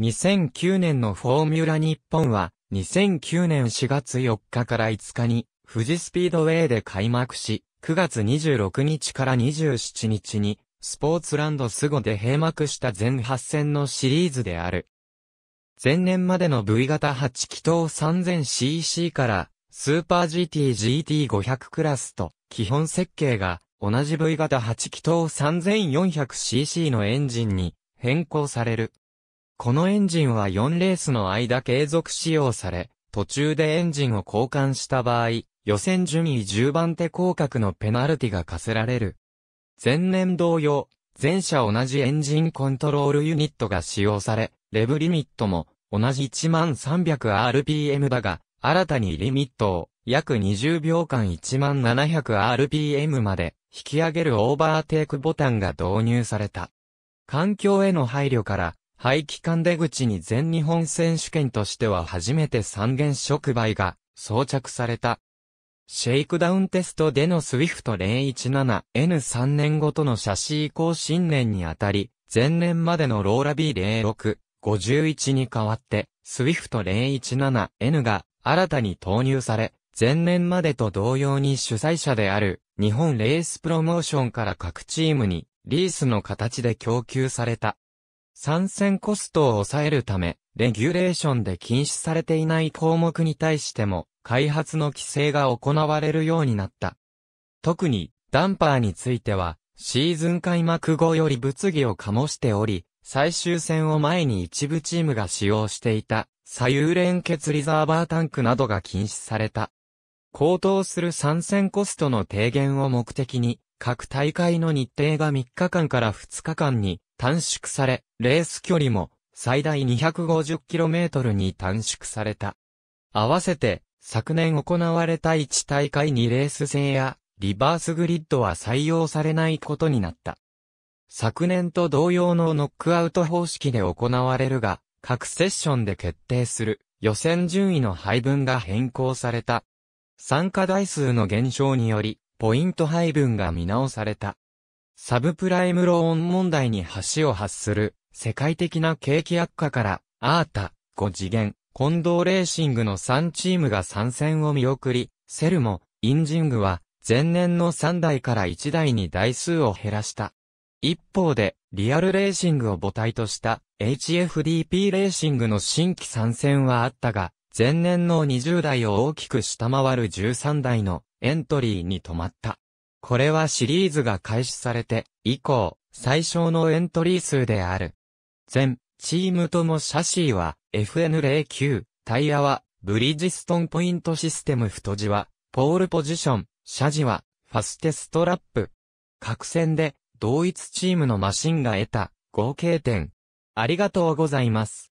2009年のフォーミュラ日本は、2009年4月4日から5日に、富士スピードウェイで開幕し、9月26日から27日に、スポーツランドスゴで閉幕した全8戦のシリーズである。前年までの V 型8気筒 3000cc から、スーパー GTGT500 クラスと、基本設計が、同じ V 型8気筒 3400cc のエンジンに、変更される。このエンジンは4レースの間継続使用され、途中でエンジンを交換した場合、予選順位10番手降格のペナルティが課せられる。前年同様、全車同じエンジンコントロールユニットが使用され、レブリミットも同じ 1300rpm だが、新たにリミットを約20秒間 1700rpm まで引き上げるオーバーテイクボタンが導入された。環境への配慮から排気管出口に全日本選手権としては初めて三元触媒が装着された。シェイクダウンテストでのスウィフト0 1 7 n 3年ごとの車 C 移行新年にあたり、前年までのローラ B06、51に代わって、スウィフト0 1 7 n が新たに投入され、前年までと同様に主催者である日本レースプロモーションから各チームにリースの形で供給された。参戦コストを抑えるため、レギュレーションで禁止されていない項目に対しても、開発の規制が行われるようになった。特に、ダンパーについては、シーズン開幕後より物議を醸しており、最終戦を前に一部チームが使用していた、左右連結リザーバータンクなどが禁止された。高騰する参戦コストの低減を目的に、各大会の日程が3日間から2日間に短縮され、レース距離も最大 250km に短縮された。合わせて、昨年行われた1大会にレース制やリバースグリッドは採用されないことになった。昨年と同様のノックアウト方式で行われるが、各セッションで決定する予選順位の配分が変更された。参加台数の減少により、ポイント配分が見直された。サブプライムローン問題に橋を発する世界的な景気悪化から、アータ、5次元、ドーレーシングの3チームが参戦を見送り、セルも、インジングは、前年の3台から1台に台数を減らした。一方で、リアルレーシングを母体とした HFDP レーシングの新規参戦はあったが、前年の20台を大きく下回る13台のエントリーに止まった。これはシリーズが開始されて、以降、最小のエントリー数である。全、チームともシャシーは、FN09、タイヤは、ブリジストンポイントシステム太字は、ポールポジション、車ジは、ファステストラップ。各戦で、同一チームのマシンが得た、合計点。ありがとうございます。